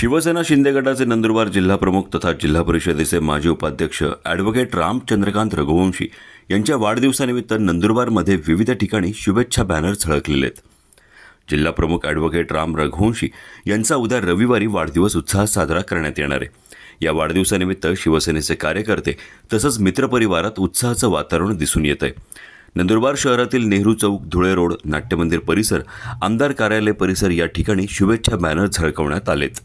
शिवसेना शिंदे गटाचे नंदुरबार जिल्हा प्रमुख तथा जिल्हा परिषदेचे माजी उपाध्यक्ष ॲडव्होकेट राम चंद्रकांत रघुवंशी यांच्या वाढदिवसानिमित्त नंदुरबारमध्ये विविध ठिकाणी शुभेच्छा बॅनर झळकलेले आहेत जिल्हा प्रमुख ॲडव्होकेट राम रघुवंशी यांचा उद्या रविवारी वाढदिवस उत्साहात साजरा करण्यात येणार आहे या वाढदिवसानिमित्त शिवसेनेचे कार्यकर्ते तसंच मित्रपरिवारात उत्साहाचं वातावरण दिसून येत आहे नंदुरबार शहरातील नेहरू चौक धुळे रोड नाट्यमंदिर परिसर आमदार कार्यालय परिसर या ठिकाणी शुभेच्छा बॅनर झळकवण्यात आलेत